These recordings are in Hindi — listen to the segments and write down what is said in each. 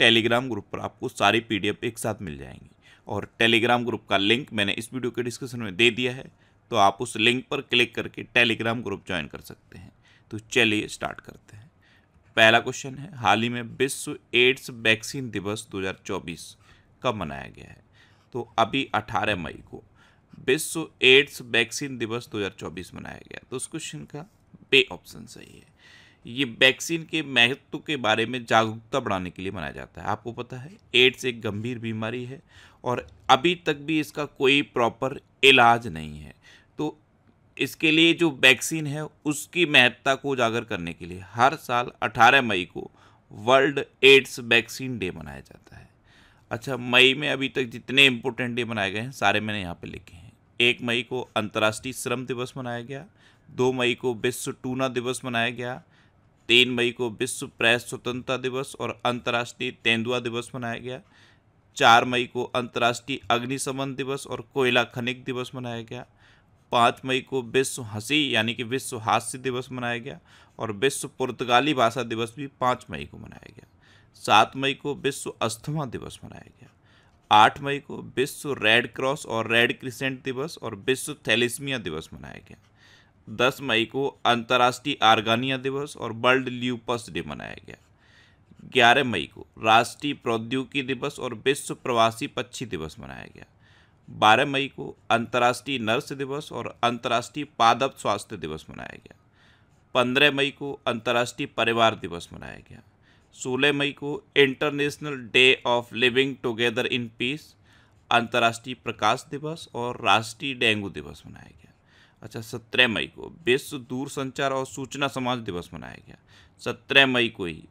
टेलीग्राम ग्रुप पर आपको सारी पी एक साथ मिल जाएंगी और टेलीग्राम ग्रुप का लिंक मैंने इस वीडियो के डिस्क्रिप्शन में दे दिया है तो आप उस लिंक पर क्लिक करके टेलीग्राम ग्रुप ज्वाइन कर सकते हैं तो चलिए स्टार्ट करते हैं पहला क्वेश्चन है हाल ही में विश्व एड्स वैक्सीन दिवस 2024 कब मनाया गया है तो अभी 18 मई को विश्व एड्स वैक्सीन दिवस 2024 मनाया गया तो उस क्वेश्चन का बे ऑप्शन सही है ये वैक्सीन के महत्व के बारे में जागरूकता बढ़ाने के लिए मनाया जाता है आपको पता है एड्स एक गंभीर बीमारी है और अभी तक भी इसका कोई प्रॉपर इलाज नहीं है तो इसके लिए जो वैक्सीन है उसकी महत्ता को उजागर करने के लिए हर साल 18 मई को वर्ल्ड एड्स वैक्सीन डे मनाया जाता है अच्छा मई में अभी तक जितने इम्पोर्टेंट डे मनाए गए हैं सारे मैंने यहाँ पे लिखे हैं एक मई को अंतर्राष्ट्रीय श्रम दिवस मनाया गया दो मई को विश्व टूना दिवस मनाया गया तीन मई को विश्व प्रेस स्वतंत्रता दिवस और अंतर्राष्ट्रीय तेंदुआ दिवस मनाया गया चार मई को अंतर्राष्ट्रीय अग्निशमन दिवस और कोयला खनिक दिवस मनाया गया पाँच मई को विश्व हंसी यानी कि विश्व हास्य दिवस मनाया गया और विश्व पुर्तगाली भाषा दिवस भी पाँच मई को मनाया गया सात मई को विश्व अस्थमा दिवस मनाया गया आठ मई को विश्व रेड क्रॉस और रेड क्रिसेंट दिवस और विश्व थैलिसमिया दिवस मनाया गया दस मई को अंतर्राष्ट्रीय आर्गानिया दिवस और वर्ल्ड ल्यूपस डे मनाया गया ग्यारह मई को राष्ट्रीय प्रौद्योगिकी दिवस और विश्व प्रवासी पक्षी दिवस मनाया गया बारह मई को अंतर्राष्ट्रीय नर्स दिवस और अंतर्राष्ट्रीय पादप स्वास्थ्य दिवस मनाया गया पंद्रह मई को अंतर्राष्ट्रीय परिवार दिवस मनाया गया सोलह मई को International Day of Living Together in Peace अंतर्राष्ट्रीय प्रकाश दिवस और राष्ट्रीय डेंगू दिवस मनाया गया अच्छा सत्रह मई को विश्व दूर संचार और सूचना समाज दिवस मनाया गया सत्रह मई को ही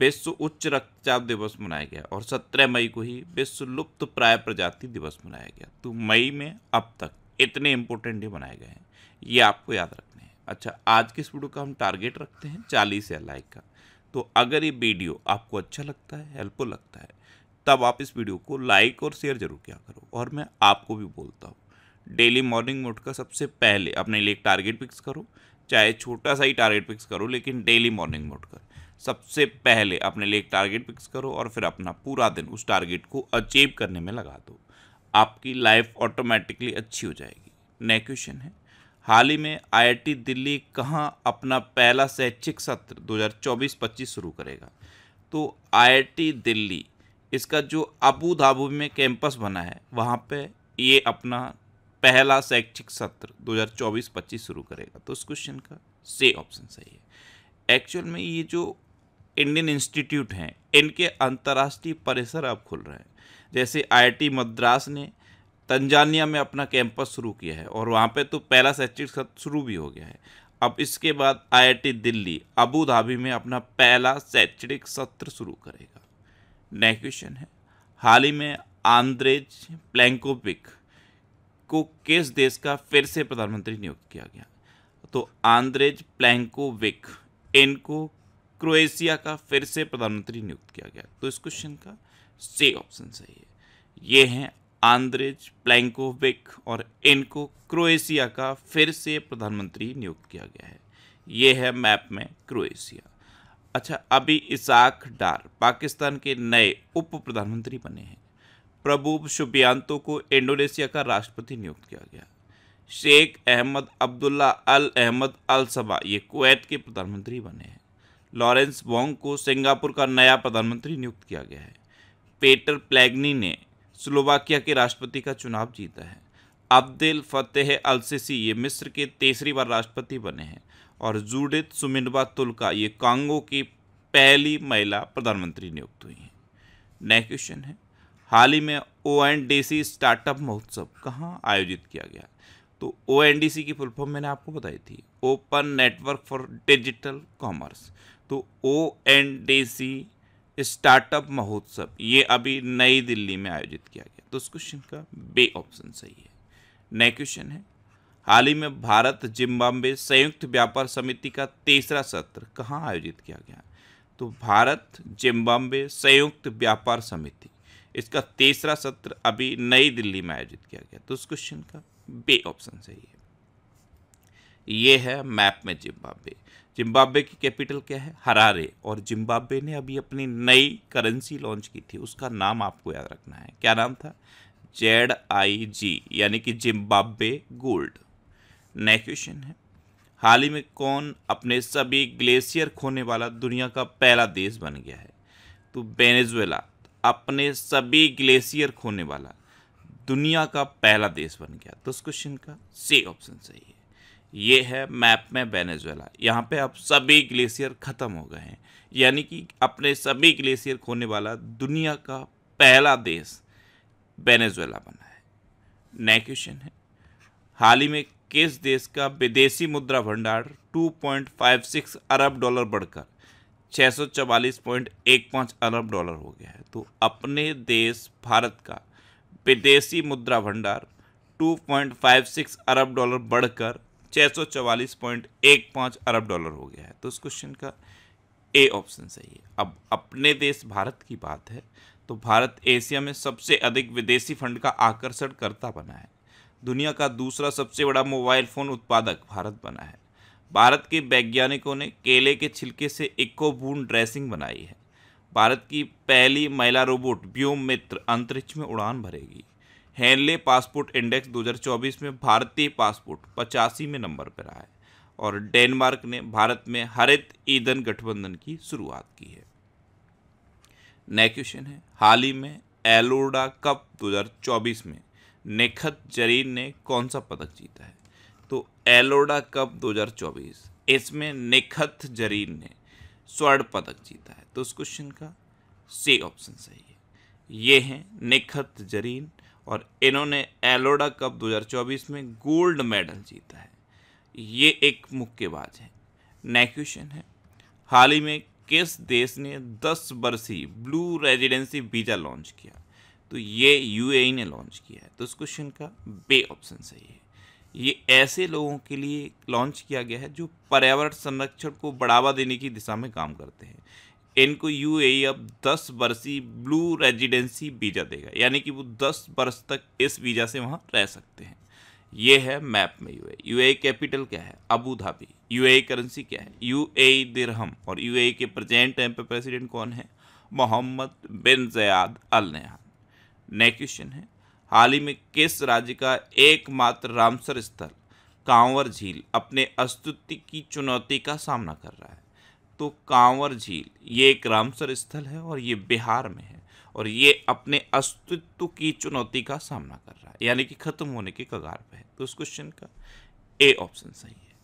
विश्व उच्च रक्तचाप दिवस मनाया गया और सत्रह मई को ही विश्व लुप्त प्राय प्रजाति दिवस मनाया गया तो मई में अब तक इतने इम्पोर्टेंट डे मनाए गए हैं ये आपको याद रखने हैं अच्छा आज के इस वीडियो का हम टारगेट रखते हैं चालीस या लाइक का तो अगर ये वीडियो आपको अच्छा लगता है हेल्पफुल लगता है तब आप इस वीडियो को लाइक और शेयर जरूर किया करो और मैं आपको भी बोलता हूँ डेली मॉर्निंग में उठकर सबसे पहले अपने लिए एक टारगेट फिक्स करो चाहे छोटा सा ही टारगेट फिक्स करो लेकिन डेली मॉर्निंग में उठकर सबसे पहले अपने लिए एक टारगेट फिक्स करो और फिर अपना पूरा दिन उस टारगेट को अचीव करने में लगा दो आपकी लाइफ ऑटोमेटिकली अच्छी हो जाएगी नेक्स्ट क्वेश्चन है हाल ही में आईआईटी दिल्ली कहाँ अपना पहला शैक्षिक सत्र 2024-25 शुरू करेगा तो आईआईटी दिल्ली इसका जो अबू धाबू में कैंपस बना है वहाँ पे ये अपना पहला शैक्षिक सत्र 2024-25 शुरू करेगा तो उस क्वेश्चन का से ऑप्शन सही है एक्चुअल में ये जो इंडियन इंस्टीट्यूट हैं इनके अंतर्राष्ट्रीय परिसर अब खुल रहे हैं जैसे आईआईटी मद्रास ने तंजानिया में अपना कैंपस शुरू किया है और वहाँ पे तो पहला शैक्षिक सत्र शुरू भी हो गया है अब इसके बाद आई दिल्ली अबू धाबी में अपना पहला शैक्षणिक सत्र शुरू करेगा नेक्स्ट क्वेश्चन है हाल ही में आंद्रेज प्लैंकोपिक को किस देश का फिर से प्रधानमंत्री नियुक्त किया गया तो आंद्रेज प्लैंकोविक इनको क्रोएशिया का फिर से प्रधानमंत्री नियुक्त किया गया तो इस क्वेश्चन का सी ऑप्शन सही है ये हैं आंद्रेज प्लैंकोविक और इनको क्रोएशिया का फिर से प्रधानमंत्री नियुक्त किया गया है ये है मैप में क्रोएशिया अच्छा अभी इसाक डार पाकिस्तान के नए उप प्रधानमंत्री बने हैं प्रबूब शुभियांतो को इंडोनेशिया का राष्ट्रपति नियुक्त किया गया शेख अहमद अब्दुल्ला अल अहमद अल सबा ये कुवैत के प्रधानमंत्री बने हैं लॉरेंस वोंग को सिंगापुर का नया प्रधानमंत्री नियुक्त किया गया है पेटर प्लेग्नी ने स्लोवाकिया के राष्ट्रपति का चुनाव जीता है अब्देल फतेह अलसिसी ये मिस्र के तीसरी बार राष्ट्रपति बने हैं और जूडित सुमिनवा तुल्का ये कांगो की पहली महिला प्रधानमंत्री नियुक्त हुई हैं नेक्स्ट क्वेश्चन है हाल ही में O N D C startup महोत्सव कहाँ आयोजित किया गया तो ओ एन डी सी की फुल फॉर्म मैंने आपको बताई थी Open Network for Digital Commerce तो O N D C startup महोत्सव ये अभी नई दिल्ली में आयोजित किया गया तो उस क्वेश्चन का बे ऑप्शन सही है नया क्वेश्चन है हाल ही में भारत जिम्बाब्वे संयुक्त व्यापार समिति का तीसरा सत्र कहाँ आयोजित किया गया तो भारत जिम्बाब्वे संयुक्त व्यापार समिति इसका तीसरा सत्र अभी नई दिल्ली में आयोजित किया गया तो उस क्वेश्चन का बे ऑप्शन सही है ये है मैप में जिम्बाब्वे जिम्बाब्वे की कैपिटल क्या है हरारे और जिम्बाब्वे ने अभी अपनी नई करेंसी लॉन्च की थी उसका नाम आपको याद रखना है क्या नाम था जेड आई जी यानी कि जिम्बाब्वे गोल्ड नेक्स्ट क्वेश्चन है हाल ही में कौन अपने सभी ग्लेशियर खोने वाला दुनिया का पहला देश बन गया है तो वेनेजुएला अपने सभी ग्लेशियर खोने वाला दुनिया का पहला देश बन गया तो उस क्वेश्चन का सी ऑप्शन सही है ये है मैप में वेनेजुएला यहाँ पे अब सभी ग्लेशियर ख़त्म हो गए हैं यानी कि अपने सभी ग्लेशियर खोने वाला दुनिया का पहला देश वेनेजुएला बना है नया क्वेश्चन है हाल ही में किस देश का विदेशी मुद्रा भंडार 2.56 अरब डॉलर बढ़कर छः सौ चवालीस पॉइंट एक पाँच अरब डॉलर हो गया है तो अपने देश भारत का विदेशी मुद्रा भंडार टू पॉइंट फाइव सिक्स अरब डॉलर बढ़कर छः सौ चवालीस पॉइंट एक पाँच अरब डॉलर हो गया है तो इस क्वेश्चन का ए ऑप्शन सही है अब अपने देश भारत की बात है तो भारत एशिया में सबसे अधिक विदेशी फंड का आकर्षण करता बना है दुनिया का दूसरा सबसे बड़ा मोबाइल फ़ोन उत्पादक भारत बना है भारत के वैज्ञानिकों ने केले के छिलके से इको बूंद ड्रेसिंग बनाई है भारत की पहली महिला रोबोट व्योम मित्र अंतरिक्ष में उड़ान भरेगी हैनले पासपोर्ट इंडेक्स 2024 में भारतीय पासपोर्ट पचासी में नंबर पर आया और डेनमार्क ने भारत में हरित ईंधन गठबंधन की शुरुआत की है नया क्वेश्चन है हाल ही में एलोडा कप 2024 में निखत जरीन ने कौन सा पदक जीता है तो एलोडा कप 2024 इसमें निखत जरीन ने स्वर्ण पदक जीता है तो उस क्वेश्चन का सी ऑप्शन सही है ये हैं निखत जरीन और इन्होंने एलोडा कप 2024 में गोल्ड मेडल जीता है ये एक मुक्केबाज है नेक्स्ट क्वेश्चन है हाल ही में किस देश ने 10 बरसी ब्लू रेजिडेंसी वीज़ा लॉन्च किया तो ये यूएई e ने लॉन्च किया है तो इस क्वेश्चन का बे ऑप्शन सही है ये ऐसे लोगों के लिए लॉन्च किया गया है जो पर्यावरण संरक्षण को बढ़ावा देने की दिशा में काम करते हैं इनको यू e अब 10 बरसी ब्लू रेजिडेंसी वीज़ा देगा यानी कि वो 10 बरस तक इस वीज़ा से वहाँ रह सकते हैं ये है मैप में यू यूए कैपिटल क्या है अबू धाबी ए करेंसी क्या है ए दिरहम e और यू e के प्रजेंट टाइम प्रेसिडेंट कौन है मोहम्मद बिन जयाद अल नहान नेक्स्ट क्वेश्चन है हाल ही में किस राज्य का एकमात्र रामसर स्थल कांवर झील अपने अस्तित्व की चुनौती का सामना कर रहा है तो कांवर झील ये एक रामसर स्थल है और ये बिहार में है और ये अपने अस्तित्व की चुनौती का सामना कर रहा है यानी कि खत्म होने के कगार पर है तो उस क्वेश्चन का ए ऑप्शन सही है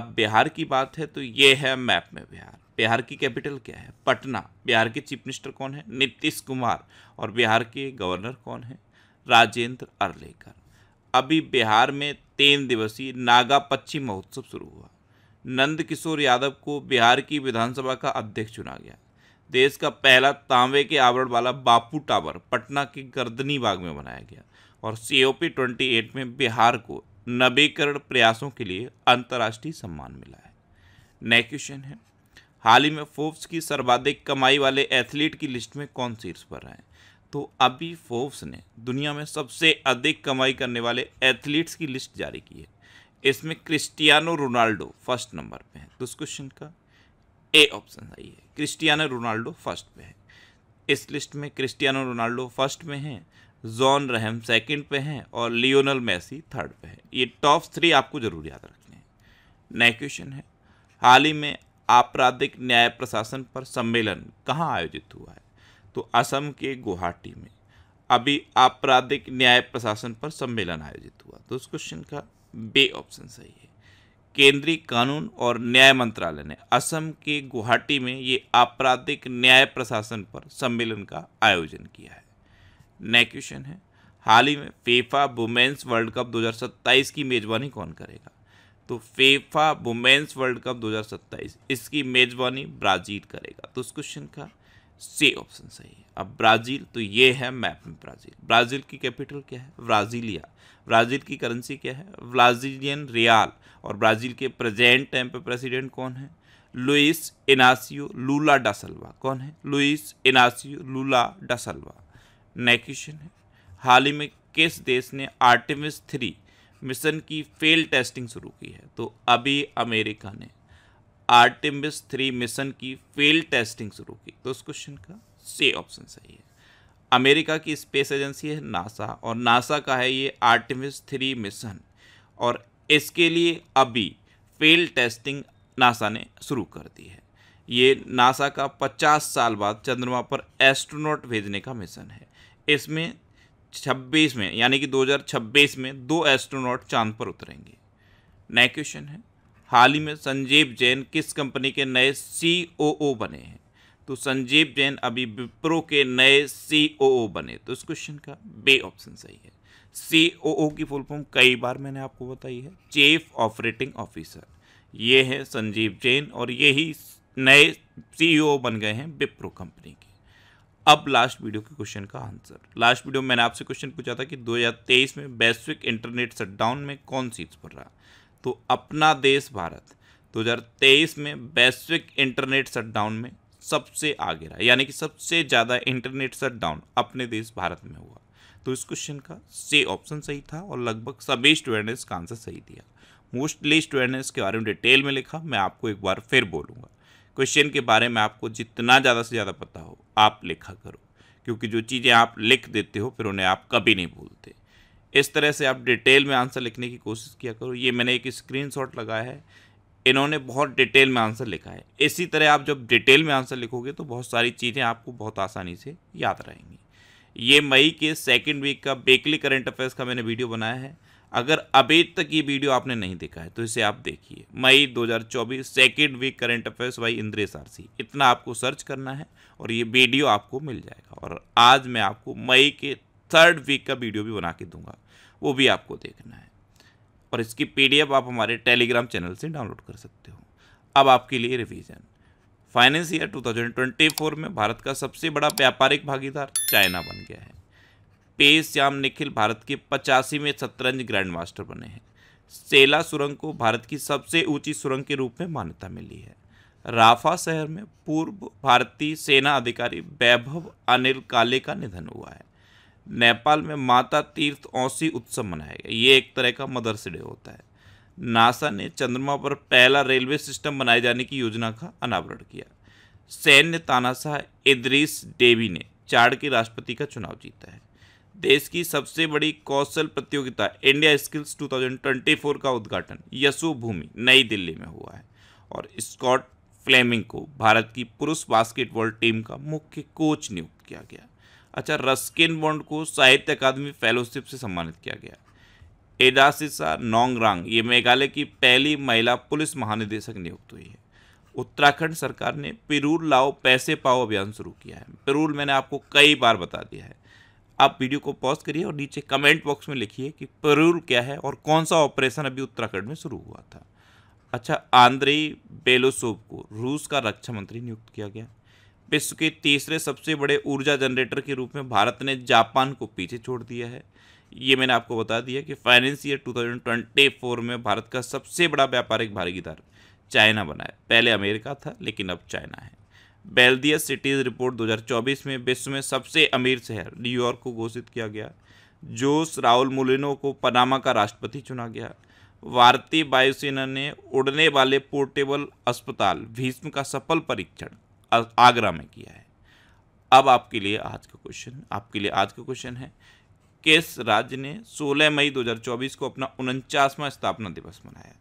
अब बिहार की बात है तो ये है मैप में बिहार बिहार की कैपिटल क्या है पटना बिहार के चीफ मिनिस्टर कौन है नीतीश कुमार और बिहार के गवर्नर कौन है राजेंद्र अर्लेकर अभी बिहार में तीन दिवसीय नागा पक्षी महोत्सव शुरू हुआ नंद किशोर यादव को बिहार की विधानसभा का अध्यक्ष चुना गया देश का पहला तांबे के आवरण वाला बापू टावर पटना के गर्दनी बाग में बनाया गया और C O P twenty eight में बिहार को नवीकरण प्रयासों के लिए अंतर्राष्ट्रीय सम्मान मिला है नेक्स्ट क्वेश्चन है हाल ही में फोर्ब्स की सर्वाधिक कमाई वाले एथलीट की लिस्ट में कौन शीर्ष पर हैं तो अभी फोर्ब्स ने दुनिया में सबसे अधिक कमाई करने वाले एथलीट्स की लिस्ट जारी की है इसमें क्रिस्टियानो रोनाल्डो फर्स्ट नंबर पे है तो उस क्वेश्चन का ए ऑप्शन सही है क्रिस्टियानो रोनाल्डो फर्स्ट पे है इस लिस्ट में क्रिस्टियानो रोनाल्डो फर्स्ट में हैं जॉन रहम सेकंड पे हैं और लियोनल मेसी थर्ड पे है ये टॉप थ्री आपको जरूर याद रखने हैं नया क्वेश्चन है हाल ही में आपराधिक न्याय प्रशासन पर सम्मेलन कहाँ आयोजित हुआ है तो असम के गुवाहाटी में अभी आपराधिक न्याय प्रशासन पर सम्मेलन आयोजित हुआ तो उस क्वेश्चन का बे ऑप्शन सही है केंद्रीय कानून और न्याय मंत्रालय ने असम के गुवाहाटी में ये आपराधिक न्याय प्रशासन पर सम्मेलन का आयोजन किया है नया क्वेश्चन है हाल ही में फेफा वुमेन्स वर्ल्ड कप 2027 की मेज़बानी कौन करेगा तो फेफा वुमेन्स वर्ल्ड कप 2027 इसकी मेज़बानी ब्राज़ील करेगा तो उस क्वेश्चन का सी ऑप्शन सही है अब ब्राज़ील तो ये है मैप में ब्राज़ील ब्राज़ील की कैपिटल क्या है ब्राज़ीलिया ब्राज़ील की करेंसी क्या है ब्राज़ीलियन रियाल और ब्राज़ील के प्रेजेंट टाइम पे प्रेसिडेंट कौन है लुइस इनासियो लूला डासल्वा कौन है Luiz Inacio Lula da Silva next question है हाल ही में किस देश ने आर्टिमिस थ्री मिशन की फेल टेस्टिंग शुरू की है तो अभी अमेरिका ने आर्टिमिस थ्री मिशन की फेल टेस्टिंग शुरू की तो उस क्वेश्चन का सी ऑप्शन सही है अमेरिका की स्पेस एजेंसी है नासा और नासा का है ये आर्टिमिस थ्री मिशन और इसके लिए अभी फेल टेस्टिंग नासा ने शुरू कर दी है ये नासा का 50 साल बाद चंद्रमा पर एस्ट्रोनॉट भेजने का मिशन है इसमें 26 में यानी कि 2026 में दो एस्ट्रोनॉट चांद पर उतरेंगे नया क्वेश्चन है हाल ही में संजीव जैन किस कंपनी के नए सीओओ बने हैं तो संजीव जैन अभी विप्रो के नए सीओओ बने तो इस क्वेश्चन का बे ऑप्शन सही है सीओओ की फुल फॉर्म कई बार मैंने आपको बताई है चीफ ऑपरेटिंग ऑफिसर ये हैं संजीव जैन और ये ही नए सीईओ e बन गए हैं विप्रो कंपनी के अब लास्ट वीडियो के क्वेश्चन का आंसर लास्ट वीडियो में मैंने आपसे क्वेश्चन पूछा था कि 2023 में वैश्विक इंटरनेट शटडाउन में कौन सी पर रहा तो अपना देश भारत 2023 में वैश्विक इंटरनेट शटडाउन में सबसे आगे रहा यानी कि सबसे ज़्यादा इंटरनेट शटडाउन अपने देश भारत में हुआ तो इस क्वेश्चन का से ऑप्शन सही था और लगभग सभी स्टूडेंट ने इसका आंसर सही दिया मोस्टली स्टूडेंट ने इसके बारे में डिटेल में लिखा मैं आपको एक बार फिर बोलूँगा क्वेश्चन के बारे में आपको जितना ज़्यादा से ज़्यादा पता हो आप लिखा करो क्योंकि जो चीज़ें आप लिख देते हो फिर उन्हें आप कभी नहीं भूलते इस तरह से आप डिटेल में आंसर लिखने की कोशिश किया करो ये मैंने एक स्क्रीनशॉट लगाया है इन्होंने बहुत डिटेल में आंसर लिखा है इसी तरह आप जब डिटेल में आंसर लिखोगे तो बहुत सारी चीज़ें आपको बहुत आसानी से याद रहेंगी ये मई के सेकेंड वीक का बेकली करंट अफेयर्स का मैंने वीडियो बनाया है अगर अभी तक ये वीडियो आपने नहीं देखा है तो इसे आप देखिए मई 2024 second week current affairs by Indresh R इतना आपको सर्च करना है और ये वीडियो आपको मिल जाएगा और आज मैं आपको मई के थर्ड वीक का वीडियो भी बना के दूंगा वो भी आपको देखना है और इसकी पीडीएफ आप हमारे टेलीग्राम चैनल से डाउनलोड कर सकते हो अब आपके लिए रिवीजन फाइनेंस ईयर 2024 में भारत का सबसे बड़ा व्यापारिक भागीदार चाइना बन गया है पे श्याम निखिल भारत के पचासी में शतरंज ग्रैंड मास्टर बने हैं सेला सुरंग को भारत की सबसे ऊंची सुरंग के रूप में मान्यता मिली है राफा शहर में पूर्व भारतीय सेना अधिकारी वैभव अनिल काले का निधन हुआ है नेपाल में माता तीर्थ औसी उत्सव मनाया गया ये एक तरह का मदर्स डे होता है नासा ने चंद्रमा पर पहला रेलवे सिस्टम बनाए जाने की योजना का अनावरण किया सैन्य तानाशाह इद्रीस डेवी ने चाड के राष्ट्रपति का चुनाव जीता है देश की सबसे बड़ी कौशल प्रतियोगिता इंडिया स्किल्स 2024 का उद्घाटन यशु भूमि नई दिल्ली में हुआ है और स्कॉट फ्लेमिंग को भारत की पुरुष बास्केटबॉल टीम का मुख्य कोच नियुक्त किया गया अच्छा रस्किन बॉन्ड को साहित्य अकादमी फेलोशिप से सम्मानित किया गया एडासिसा नोंगरांग ये मेघालय की पहली महिला पुलिस महानिदेशक नियुक्त हुई है उत्तराखंड सरकार ने पिरूल लाओ पैसे पाओ अभियान शुरू किया है पिरूल मैंने आपको कई बार बता दिया है आप वीडियो को पॉज करिए और नीचे कमेंट बॉक्स में लिखिए कि पिरूल क्या है और कौन सा ऑपरेशन अभी उत्तराखंड में शुरू हुआ था अच्छा आंद्रेई बेलोसोव को रूस का रक्षा मंत्री नियुक्त किया गया विश्व के तीसरे सबसे बड़े ऊर्जा जनरेटर के रूप में भारत ने जापान को पीछे छोड़ दिया है ये मैंने आपको बता दिया कि फाइनेंस ईयर 2024 में भारत का सबसे बड़ा व्यापारिक भागीदार चाइना बना है पहले अमेरिका था लेकिन अब चाइना है बेल्दियस सिटीज़ रिपोर्ट 2024 में विश्व में सबसे अमीर शहर न्यूयॉर्क को घोषित किया गया जोस राहुल मुलिनो को पनामा का राष्ट्रपति चुना गया भारतीय वायुसेना ने उड़ने वाले पोर्टेबल अस्पताल भीष्म का सफल परीक्षण आगरा में किया है अब आपके लिए आज का क्वेश्चन आपके लिए आज का क्वेश्चन है किस राज्य ने 16 मई 2024 को अपना उनचासवां स्थापना दिवस मनाया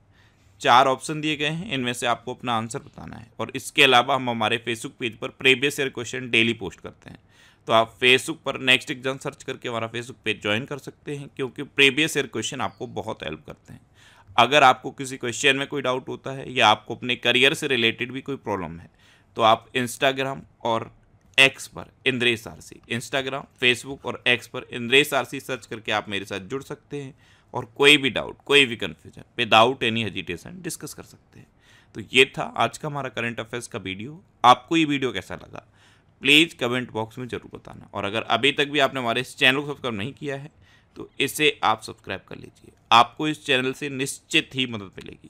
चार ऑप्शन दिए गए हैं इनमें से आपको अपना आंसर बताना है और इसके अलावा हम हमारे फेसबुक पेज पर previous year question daily post करते हैं तो आप फेसबुक पर नेक्स्ट एग्जाम सर्च करके हमारा फेसबुक पेज ज्वाइन कर सकते हैं क्योंकि प्रीवियस ईयर क्वेश्चन आपको बहुत हेल्प करते हैं अगर आपको किसी क्वेश्चन में कोई डाउट होता है या आपको अपने करियर से रिलेटेड भी कोई प्रॉब्लम है तो आप इंस्टाग्राम और एक्स पर Indresh R C Instagram Facebook और एक्स पर इंद्रेश आर सी सर्च करके आप मेरे साथ जुड़ सकते हैं और कोई भी डाउट कोई भी confusion without any hesitation discuss कर सकते हैं तो ये था आज का हमारा करंट अफेयर्स का वीडियो आपको ये वीडियो कैसा लगा प्लीज़ कमेंट बॉक्स में ज़रूर बताना और अगर अभी तक भी आपने हमारे इस चैनल को सब्सक्राइब नहीं किया है तो इसे आप सब्सक्राइब कर लीजिए आपको इस चैनल से निश्चित ही मदद मिलेगी